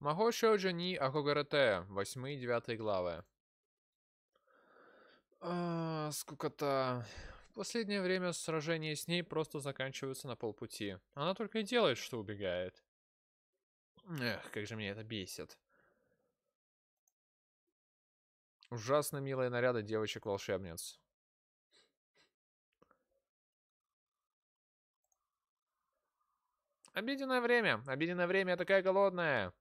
Маго Шоджо Ни Акугарате, 8 и 9 главы. А, скукота. В последнее время сражения с ней просто заканчиваются на полпути. Она только и делает, что убегает. Эх, как же меня это бесит. Ужасно милые наряды девочек-волшебниц. Обеденное время! Обеденное время, я такая голодная!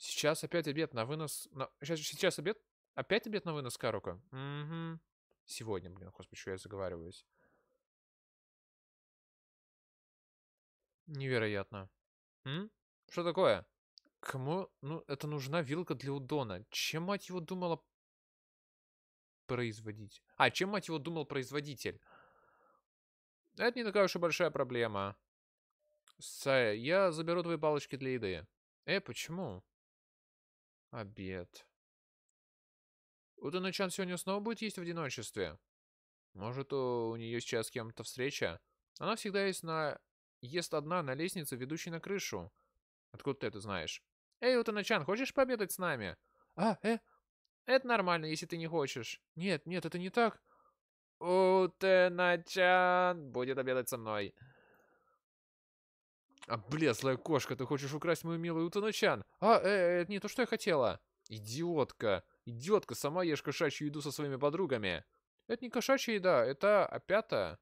Сейчас опять обед на вынос... На... Сейчас, сейчас обед? Опять обед на вынос, Карука? Угу. Сегодня, блин, господи, что я заговариваюсь. Невероятно. М? Что такое? Кому ну, это нужна вилка для удона? Чем, мать его, думала производить? А, чем, мать его, думал производитель? Это не такая уж и большая проблема. Сая, я заберу твои палочки для еды. Э, почему? Обед. Утонучан сегодня снова будет есть в одиночестве? Может, у нее сейчас с кем-то встреча? Она всегда есть на... ест одна на лестнице, ведущей на крышу. Откуда ты это знаешь? Эй, Утонучан, хочешь пообедать с нами? А, э, это нормально, если ты не хочешь. Нет, нет, это не так. Утеначан будет обедать со мной. «Облезлая кошка, ты хочешь украсть мою милую Утонучан? А, э, э, не то, что я хотела!» «Идиотка! Идиотка! Сама ешь кошачью еду со своими подругами!» «Это не кошачья еда, это опята!»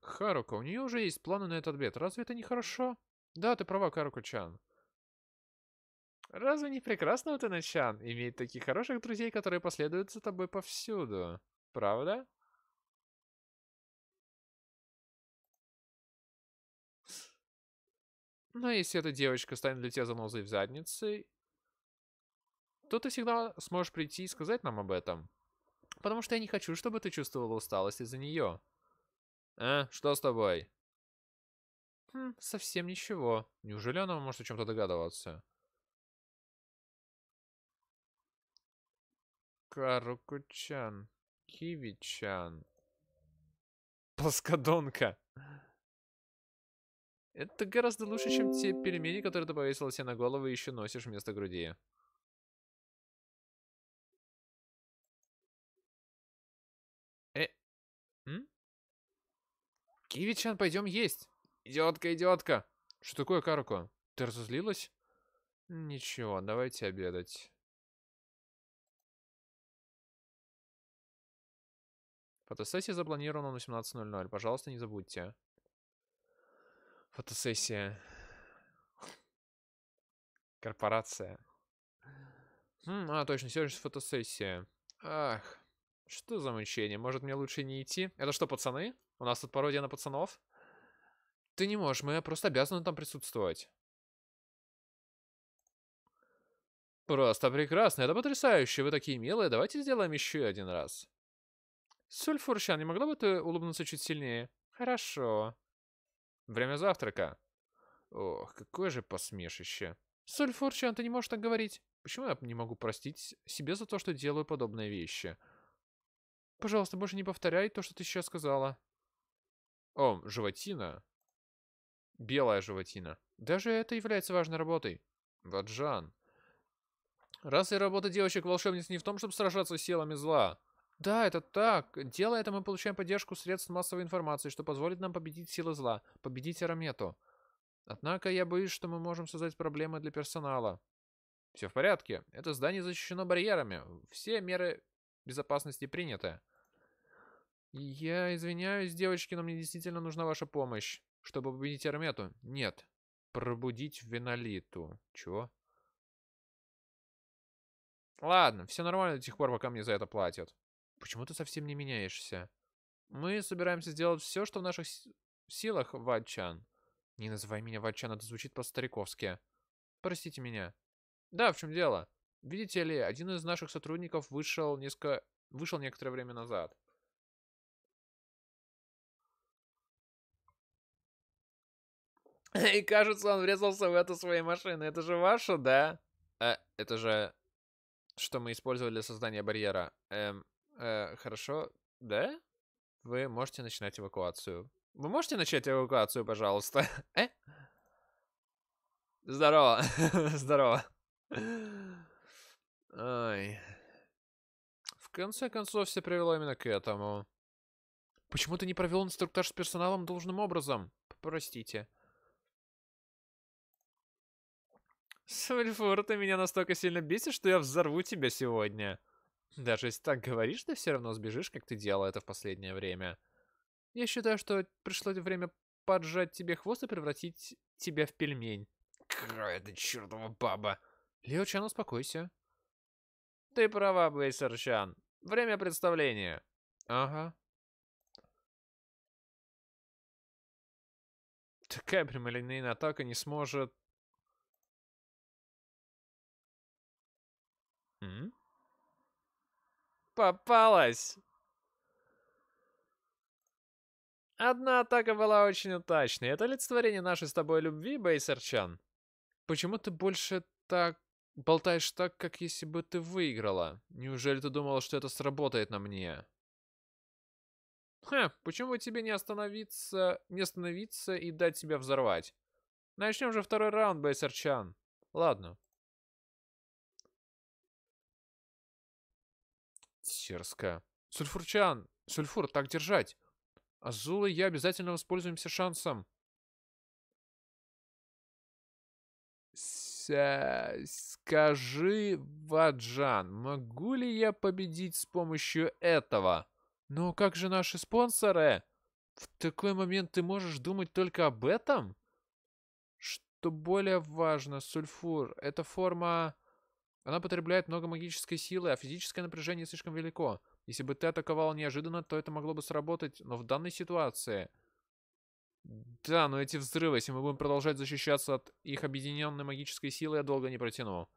Харука, у нее уже есть планы на этот бред. Разве это не хорошо? Да, ты права, Харука-чан. Разве не прекрасно, Утена-чан, иметь таких хороших друзей, которые последуют за тобой повсюду? Правда? Но ну, если эта девочка станет для тебя занозой в заднице, то ты всегда сможешь прийти и сказать нам об этом. Потому что я не хочу, чтобы ты чувствовала усталость из-за нее. А, что с тобой? Хм, совсем ничего. Неужели она может о чем-то догадываться? Карукучан. Кивичан. Плоскодонка. Это гораздо лучше, чем те пельмени, которые ты повесила себе на голову и еще носишь вместо груди. Э... М? пойдем есть. Идиотка, идиотка. Что такое, Каруко? Ты разозлилась? Ничего, давайте обедать. Фотосессия запланирована на 18.00. Пожалуйста, не забудьте. Фотосессия. Корпорация. М а, точно, сегодня же фотосессия. Ах, что за мучение? Может, мне лучше не идти? Это что, пацаны? У нас тут пародия на пацанов? Ты не можешь, мы просто обязаны там присутствовать. Просто прекрасно, это потрясающе, вы такие милые, давайте сделаем еще один раз. Сульфурщан, не могла бы ты улыбнуться чуть сильнее? Хорошо. Время завтрака. Ох, какое же посмешище. Сульфурчан, ты не можешь так говорить. Почему я не могу простить себе за то, что делаю подобные вещи? Пожалуйста, больше не повторяй то, что ты сейчас сказала. О, животина. Белая животина. Даже это является важной работой. Ваджан. раз и работа девочек-волшебниц не в том, чтобы сражаться с силами зла? Да, это так. Делая это, мы получаем поддержку средств массовой информации, что позволит нам победить силы зла, победить Арамету. Однако я боюсь, что мы можем создать проблемы для персонала. Все в порядке. Это здание защищено барьерами. Все меры безопасности приняты. Я извиняюсь, девочки, но мне действительно нужна ваша помощь, чтобы победить Армету. Нет. Пробудить Венолиту. Чего? Ладно, все нормально до тех пор, пока мне за это платят. Почему ты совсем не меняешься? Мы собираемся сделать все, что в наших силах, Ватчан. Не называй меня Ватчан, это звучит по-стариковски. Простите меня. Да, в чем дело? Видите ли, один из наших сотрудников вышел несколько... вышел некоторое время назад. И кажется, он врезался в эту своей машины. Это же ваша, да? А, это же... Что мы использовали для создания барьера. Эм, Э, хорошо, да? Вы можете начинать эвакуацию. Вы можете начать эвакуацию, пожалуйста? Э? Здорово. Здорово. Ой. В конце концов, все привело именно к этому. Почему ты не провел инструктаж с персоналом должным образом? Простите. Сульфур, ты меня настолько сильно бесишь, что я взорву тебя сегодня. Даже если так говоришь, ты все равно сбежишь, как ты делал это в последнее время. Я считаю, что пришло время поджать тебе хвост и превратить тебя в пельмень. Какая ты чертова баба. Лео Чан, успокойся. Ты права, Бейсер Чан. Время представления. Ага. Такая прямолинейная атака не сможет... М? Попалась! Одна атака была очень удачной. Это олицетворение нашей с тобой любви, Бейсерчан. Почему ты больше так болтаешь так, как если бы ты выиграла? Неужели ты думала, что это сработает на мне? Ха, почему бы тебе не остановиться, не остановиться и дать себя взорвать? Начнем же второй раунд, Бейсерчан. Ладно, серская Сульфурчан! Сульфур, так держать! Азула и я обязательно воспользуемся шансом. Ся... Скажи, Ваджан, могу ли я победить с помощью этого? Но как же наши спонсоры? В такой момент ты можешь думать только об этом? Что более важно, Сульфур, это форма... Она потребляет много магической силы, а физическое напряжение слишком велико. Если бы ты атаковал неожиданно, то это могло бы сработать, но в данной ситуации... Да, но эти взрывы, если мы будем продолжать защищаться от их объединенной магической силы, я долго не протяну.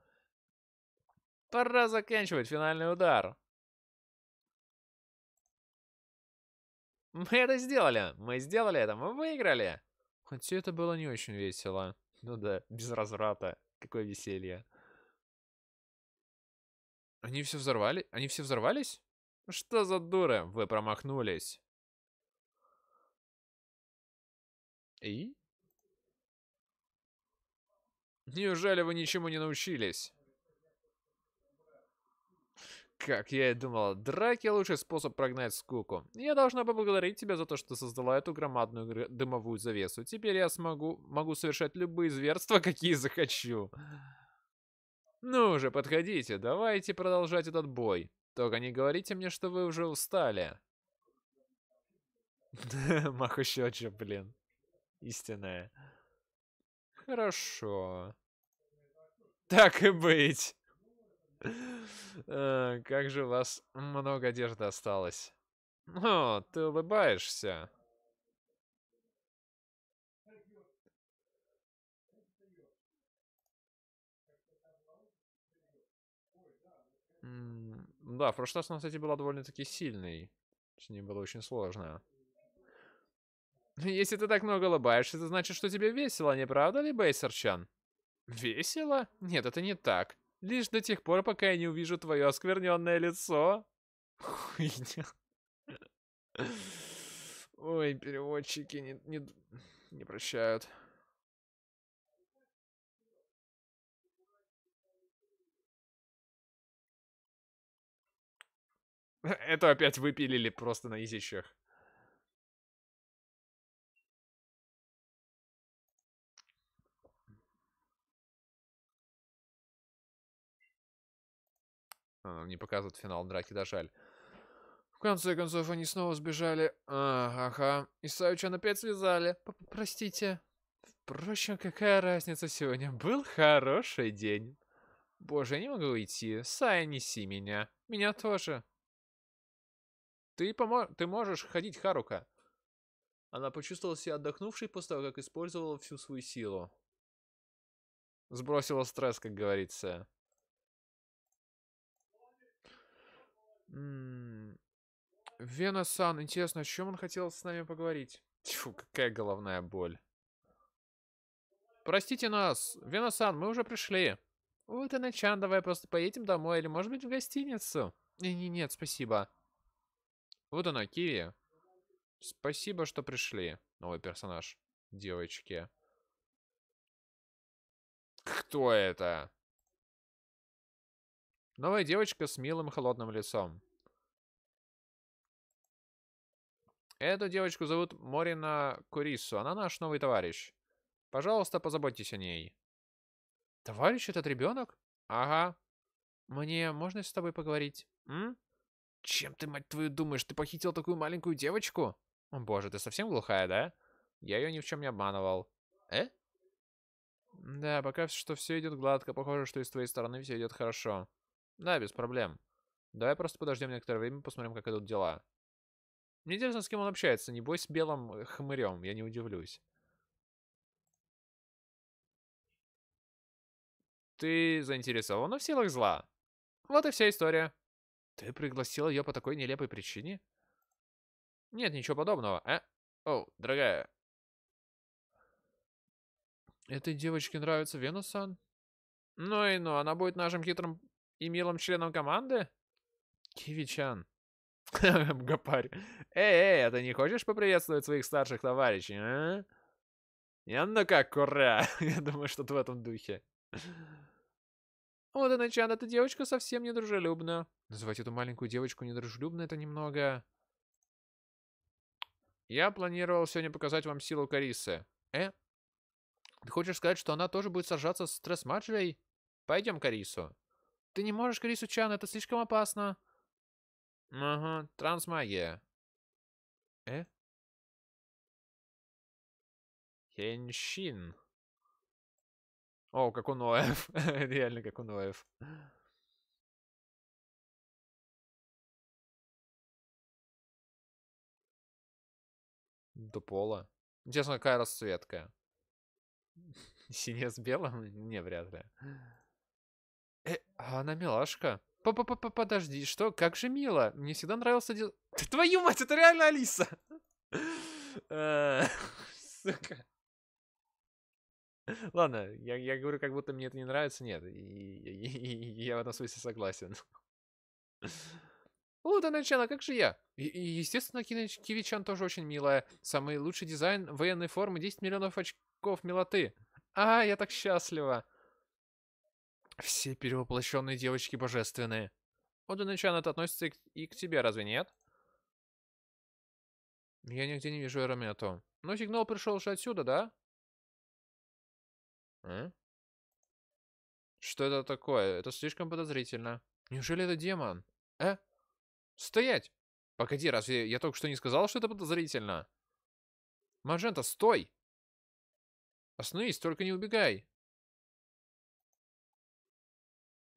Пора заканчивать финальный удар. Мы это сделали! Мы сделали это! Мы выиграли! Хотя это было не очень весело. Ну да, без разврата. Какое веселье. Они все взорвали? Они все взорвались? Что за дура? Вы промахнулись. И? Неужели вы ничему не научились? Как я и думала, драки лучший способ прогнать скуку. Я должна поблагодарить тебя за то, что создала эту громадную дымовую завесу. Теперь я смогу могу совершать любые зверства, какие захочу. «Ну же, подходите, давайте продолжать этот бой. Только не говорите мне, что вы уже устали». Маху блин. Истинная. Хорошо. Так и быть. Э, как же у вас много одежды осталось. О, ты улыбаешься. Ну да, в прошлый раз она, кстати, была довольно-таки сильной. С ней было очень сложно. Если ты так много улыбаешься, это значит, что тебе весело, не правда ли, Бейсерчан? Весело? Нет, это не так. Лишь до тех пор, пока я не увижу твое оскверненное лицо. Хуйня. Ой, переводчики не, не, не прощают. Это опять выпилили просто на изищах. не показывают финал драки, да жаль. В конце концов, они снова сбежали. А, и Исаевича опять связали. Простите. Впрочем, какая разница сегодня? Был хороший день. Боже, я не могу уйти. Сай, неси меня. Меня тоже. «Ты, помо... «Ты можешь ходить, Харука!» Она почувствовала себя отдохнувшей после того, как использовала всю свою силу. Сбросила стресс, как говорится. М-м-м. Вена-сан, интересно, о чем он хотел с нами поговорить? Тьфу, какая головная боль. Простите нас, Вена-сан, мы уже пришли. Вот и начан, давай просто поедем домой или, может быть, в гостиницу? Не-не-нет, спасибо. Вот она, Киви. Спасибо, что пришли. Новый персонаж. Девочки. Кто это? Новая девочка с милым холодным лицом. Эту девочку зовут Морина Курису. Она наш новый товарищ. Пожалуйста, позаботьтесь о ней. Товарищ этот ребенок? Ага. Мне можно с тобой поговорить? М? Чем ты, мать твою, думаешь? Ты похитил такую маленькую девочку? О, боже, ты совсем глухая, да? Я ее ни в чем не обманывал. Э? Да, пока что все идет гладко. Похоже, что и с твоей стороны все идет хорошо. Да, без проблем. Давай просто подождем некоторое время, посмотрим, как идут дела. Мне интересно, с кем он общается. Не бойся белым э, хмырем, я не удивлюсь. Ты заинтересована в силах зла? Вот и вся история. Ты пригласил ее по такой нелепой причине? Нет, ничего подобного, а? О, дорогая. Этой девочке нравится Венусан? Ну и ну, она будет нашим хитрым и милым членом команды? Кивичан. Гапарь. Эй, эй, а ты не хочешь поприветствовать своих старших товарищей, а? Я ну как, ура! Я думаю, что ты в этом духе. «О, Даначан, эта девочка совсем недружелюбна». Называть эту маленькую девочку недружелюбной — это немного... Я планировал сегодня показать вам силу Карисы. Э? Ты хочешь сказать, что она тоже будет сражаться с стресс-маджерой? Пойдем, Карису. Ты не можешь, Карису-чан, это слишком опасно. Ага, трансмагия. Э? Хенщин. О, как у Ноев. Реально, как у Ноев. До пола. Интересно, какая расцветка. Синяя с белым? Не, вряд ли. Э, а она милашка. П -п -п Подожди, что? Как же мило. Мне всегда нравился... Твою мать, это реально Алиса! Э, сука. Ладно, я, я говорю, как будто мне это не нравится. Нет, и, и, и, и я в этом смысле согласен. О, Данайчана, как же я? И, и естественно, Кивичан тоже очень милая. Самый лучший дизайн военной формы, 10 миллионов очков милоты. А, я так счастлива. Все перевоплощенные девочки божественные. О, Данайчан, это относится и к, и к тебе, разве нет? Я нигде не вижу Эромето. Но сигнал пришел же отсюда, да? А? Что это такое? Это слишком подозрительно. Неужели это демон? Э, Стоять! Погоди, разве я только что не сказал, что это подозрительно? Маджента, стой! Остановись, только не убегай.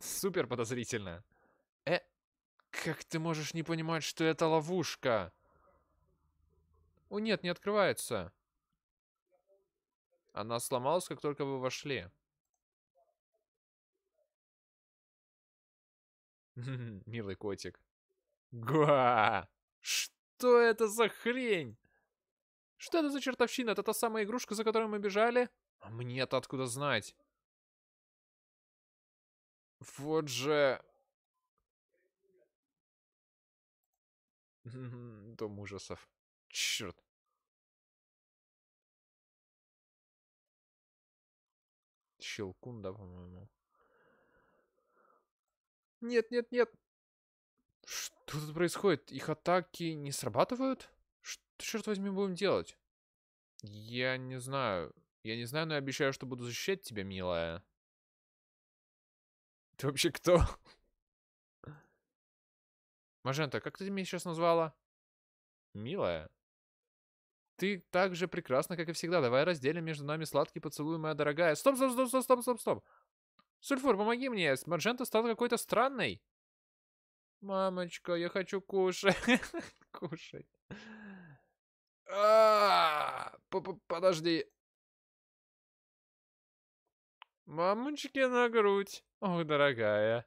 Супер подозрительно. Э, как ты можешь не понимать, что это ловушка? О нет, не открывается. Она сломалась, как только вы вошли. Милый котик. Гуа! Что это за хрень? Что это за чертовщина? Это та самая игрушка, за которой мы бежали? А мне-то откуда знать? Вот же... Дом ужасов. Черт. Щелкун, да, по-моему. Нет, нет, нет. Что тут происходит? Их атаки не срабатывают? Что, черт возьми, будем делать? Я не знаю. Я не знаю, но я обещаю, что буду защищать тебя, милая. Ты вообще кто? Мажента, как ты меня сейчас назвала? Милая. Ты так же прекрасна, как и всегда. Давай разделим между нами сладкий поцелуй, моя дорогая. Стоп, стоп, стоп, стоп, стоп, стоп, стоп. Сульфур, помоги мне. Маржента стал какой-то странный. Мамочка, я хочу кушать. Кушать. А, подожди. Мамочки на грудь. Ох, дорогая.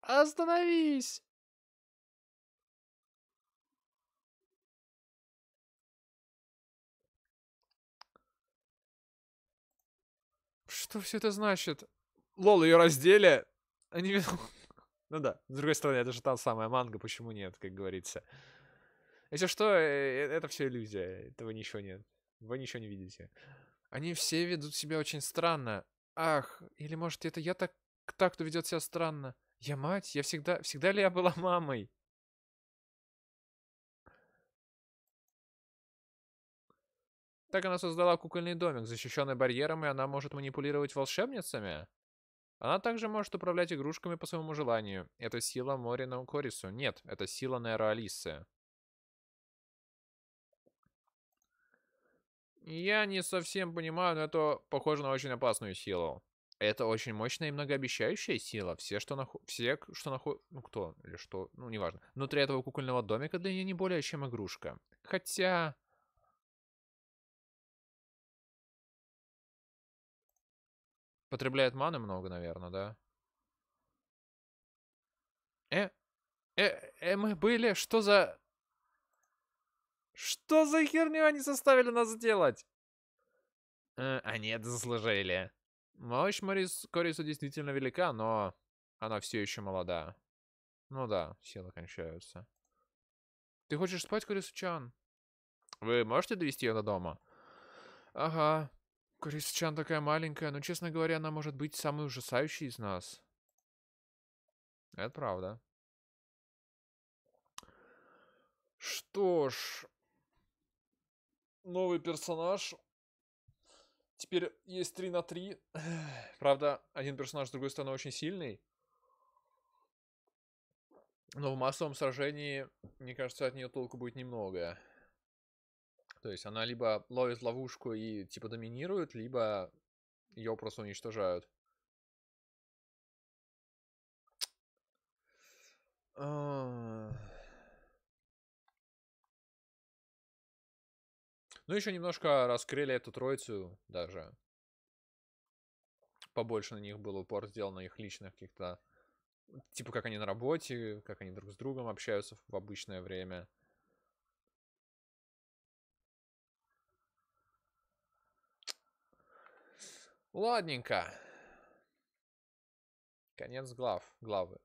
Остановись. Что все это значит? Лол, ее раздели. Они... ну да, с другой стороны, это же та самая манга, почему нет, как говорится. Если что, э, э, это все иллюзия, этого ничего нет. Вы ничего не видите. Они все ведут себя очень странно. Ах, или может это я так, так кто ведет себя странно? Я мать, я всегда, всегда ли я была мамой? Так она создала кукольный домик, защищенный барьером, и она может манипулировать волшебницами? Она также может управлять игрушками по своему желанию. Это сила Морина Корису. Нет, это сила Неро Алисы. Я не совсем понимаю, но это похоже на очень опасную силу. Это очень мощная и многообещающая сила. Все, что нахо... Все, что нахо... Ну, кто? Или что? Ну, неважно. Внутри этого кукольного домика для нее не более, чем игрушка. Хотя... Потребляет маны много, наверное, да? Э? Э, э, мы были? Что за... Что за херню они заставили нас сделать? Э, они это заслужили. Мощь Морис Корису действительно велика, но она все еще молода. Ну да, силы кончаются. Ты хочешь спать, Корису-чан? Вы можете довести ее до дома? Ага, Крисчан такая маленькая, но, честно говоря, она может быть самой ужасающей из нас. Это правда. Что ж, новый персонаж. Теперь есть 3 на 3. Правда, один персонаж, с другой стороны, очень сильный. Но в массовом сражении, мне кажется, от нее толку будет немного. То есть она либо ловит ловушку и типа доминирует, либо ее просто уничтожают. А. Ну, еще немножко раскрыли эту троицу даже. Побольше на них был упор сделан, на их личных каких-то... Типа, как они на работе, как они друг с другом общаются в обычное время. Ладненько. Конец глав, главы.